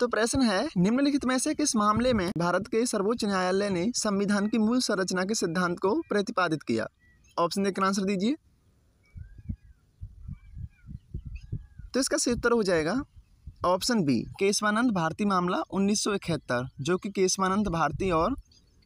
तो प्रश्न है निम्नलिखित में से किस मामले में भारत के सर्वोच्च न्यायालय ने संविधान की मूल संरचना के सिद्धांत को प्रतिपादित किया ऑप्शन देखकर आंसर दीजिए तो इसका सही उत्तर हो जाएगा ऑप्शन बी केशवानंद भारती मामला उन्नीस जो कि केशवानंद भारती और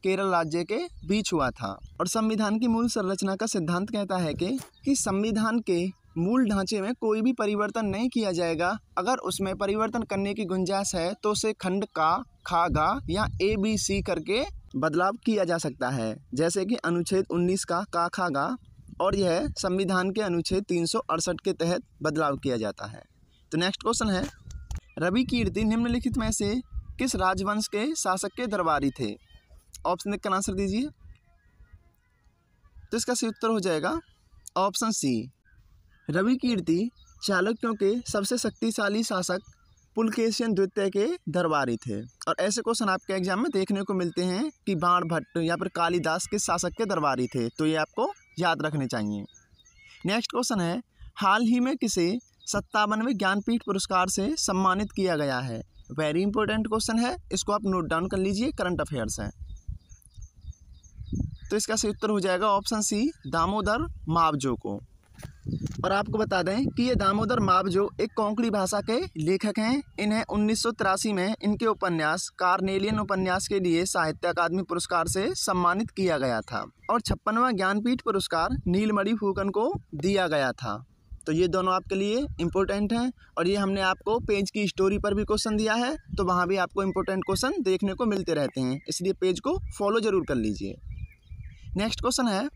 केरल राज्य के बीच हुआ था और संविधान की मूल संरचना का सिद्धांत कहता है कि कि संविधान के मूल ढांचे में कोई भी परिवर्तन नहीं किया जाएगा अगर उसमें परिवर्तन करने की गुंजाइश है तो उसे खंड का खा गा या ए बी सी करके बदलाव किया जा सकता है जैसे कि अनुच्छेद 19 का का खा गा और यह संविधान के अनुच्छेद तीन के तहत बदलाव किया जाता है तो नेक्स्ट क्वेश्चन है रवि कीर्ति निम्नलिखित में से किस राजवंश के शासक के दरबारी थे ऑप्शन एक का आंसर दीजिए तो इसका सही उत्तर हो जाएगा ऑप्शन सी रवि कीर्ति चालुक्यों के सबसे शक्तिशाली शासक पुलकेशियन द्वितीय के दरबारी थे और ऐसे क्वेश्चन आपके एग्जाम में देखने को मिलते हैं कि बाण भट्ट या फिर कालिदास किस शासक के दरबारी थे तो ये आपको याद रखने चाहिए नेक्स्ट क्वेश्चन है हाल ही में किसे सत्तावनवे ज्ञानपीठ पुरस्कार से सम्मानित किया गया है वेरी इंपॉर्टेंट क्वेश्चन है इसको आप नोट डाउन कर लीजिए करंट अफेयर्स है तो इसका सही उत्तर हो जाएगा ऑप्शन सी दामोदर मावजो को और आपको बता दें कि ये दामोदर जो एक कोंकणी भाषा के लेखक हैं इन्हें उन्नीस में इनके उपन्यास कार्नेलियन उपन्यास के लिए साहित्य अकादमी पुरस्कार से सम्मानित किया गया था और छप्पनवा ज्ञानपीठ पुरस्कार नीलमणि फूकन को दिया गया था तो ये दोनों आपके लिए इम्पोर्टेंट हैं और ये हमने आपको पेज की स्टोरी पर भी क्वेश्चन दिया है तो वहाँ भी आपको इम्पोर्टेंट क्वेश्चन देखने को मिलते रहते हैं इसलिए पेज को फॉलो ज़रूर कर लीजिए नेक्स्ट क्वेश्चन है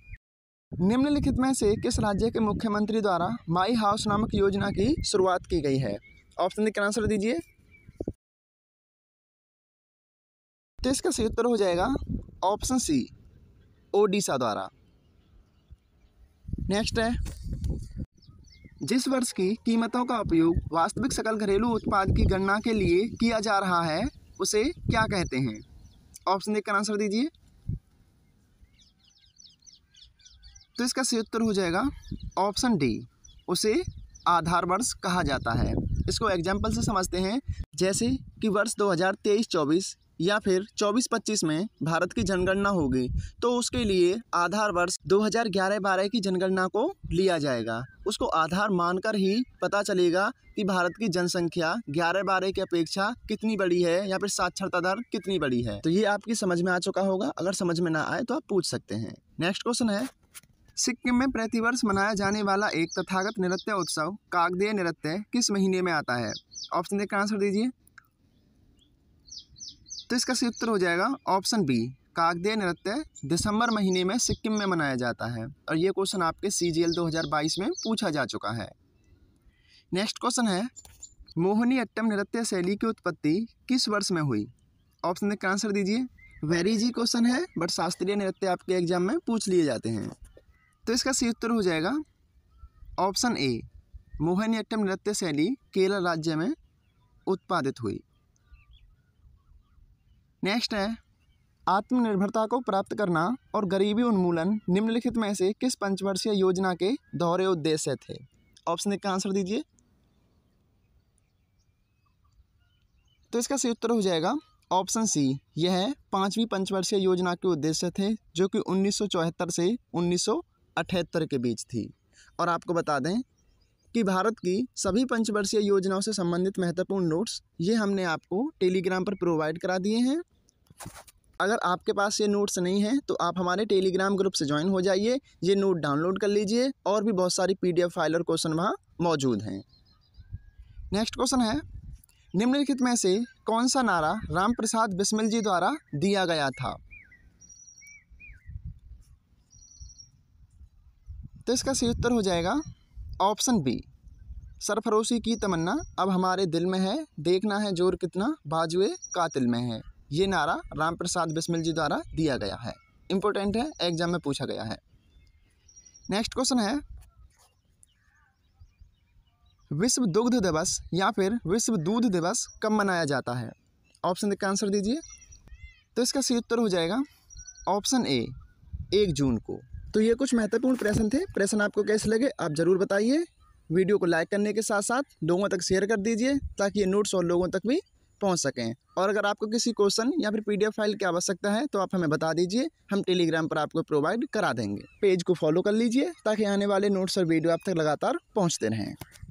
निम्नलिखित में से किस राज्य के मुख्यमंत्री द्वारा माई हाउस नामक योजना की शुरुआत की गई है ऑप्शन का आंसर दीजिए तो इसका सही उत्तर हो जाएगा ऑप्शन सी ओडिशा द्वारा नेक्स्ट है जिस वर्ष की कीमतों का उपयोग वास्तविक सकल घरेलू उत्पाद की गणना के लिए किया जा रहा है उसे क्या कहते हैं ऑप्शन का आंसर दीजिए तो इसका सही उत्तर हो जाएगा ऑप्शन डी उसे आधार वर्ष कहा जाता है इसको एग्जाम्पल से समझते हैं जैसे कि वर्ष 2023-24 या फिर 24-25 में भारत की जनगणना होगी तो उसके लिए आधार वर्ष 2011-12 की जनगणना को लिया जाएगा उसको आधार मानकर ही पता चलेगा कि भारत की जनसंख्या 11-12 की अपेक्षा कितनी बड़ी है या फिर साक्षरता दर कितनी बड़ी है तो ये आपकी समझ में आ चुका होगा अगर समझ में ना आए तो आप पूछ सकते हैं नेक्स्ट क्वेश्चन है सिक्किम में प्रतिवर्ष मनाया जाने वाला एक तथागत नृत्य उत्सव कागदेय नृत्य किस महीने में आता है ऑप्शन देकर आंसर दीजिए तो इसका सही उत्तर हो जाएगा ऑप्शन बी कागदेय नृत्य दिसंबर महीने में सिक्किम में मनाया जाता है और ये क्वेश्चन आपके सी जी एल दो हज़ार बाईस में पूछा जा चुका है नेक्स्ट क्वेश्चन है मोहनी अट्टम नृत्य शैली की उत्पत्ति किस वर्ष में हुई ऑप्शन का आंसर दीजिए वेरी जी क्वेश्चन है बट शास्त्रीय नृत्य आपके एग्जाम में पूछ लिए जाते हैं तो इसका सही उत्तर हो जाएगा ऑप्शन ए मोहिनीअट्टम नृत्य शैली केरल राज्य में उत्पादित हुई नेक्स्ट है आत्मनिर्भरता को प्राप्त करना और गरीबी उन्मूलन निम्नलिखित में से किस पंचवर्षीय योजना के दोहरे उद्देश्य थे ऑप्शन एक का आंसर दीजिए तो इसका सही उत्तर हो जाएगा ऑप्शन सी यह पांचवी पंचवर्षीय योजना के उद्देश्य थे जो कि 1974 से उन्नीस अठहत्तर के बीच थी और आपको बता दें कि भारत की सभी पंचवर्षीय योजनाओं से संबंधित महत्वपूर्ण नोट्स ये हमने आपको टेलीग्राम पर प्रोवाइड करा दिए हैं अगर आपके पास ये नोट्स नहीं हैं तो आप हमारे टेलीग्राम ग्रुप से ज्वाइन हो जाइए ये नोट डाउनलोड कर लीजिए और भी बहुत सारी पी फाइल और क्वेश्चन वहाँ मौजूद हैं नेक्स्ट क्वेश्चन है निम्नलिखित में से कौन सा नारा राम प्रसाद बिस्मिल जी द्वारा दिया गया था तो इसका सही उत्तर हो जाएगा ऑप्शन बी सरफरोशी की तमन्ना अब हमारे दिल में है देखना है जोर कितना बाजुए कातिल में है ये नारा राम प्रसाद बिस्मिल जी द्वारा दिया गया है इम्पोर्टेंट है एग्जाम में पूछा गया है नेक्स्ट क्वेश्चन है विश्व दुग्ध दिवस या फिर विश्व दूध दिवस कब मनाया जाता है ऑप्शन का आंसर दीजिए तो इसका सही उत्तर हो जाएगा ऑप्शन ए एक जून को तो ये कुछ महत्वपूर्ण प्रश्न थे प्रश्न आपको कैसे लगे आप ज़रूर बताइए वीडियो को लाइक करने के साथ साथ लोगों तक शेयर कर दीजिए ताकि ये नोट्स और लोगों तक भी पहुंच सकें और अगर आपको किसी क्वेश्चन या फिर पीडीएफ फाइल की आवश्यकता है तो आप हमें बता दीजिए हम टेलीग्राम पर आपको प्रोवाइड करा देंगे पेज को फॉलो कर लीजिए ताकि आने वाले नोट्स और वीडियो आप तक लगातार पहुँचते रहें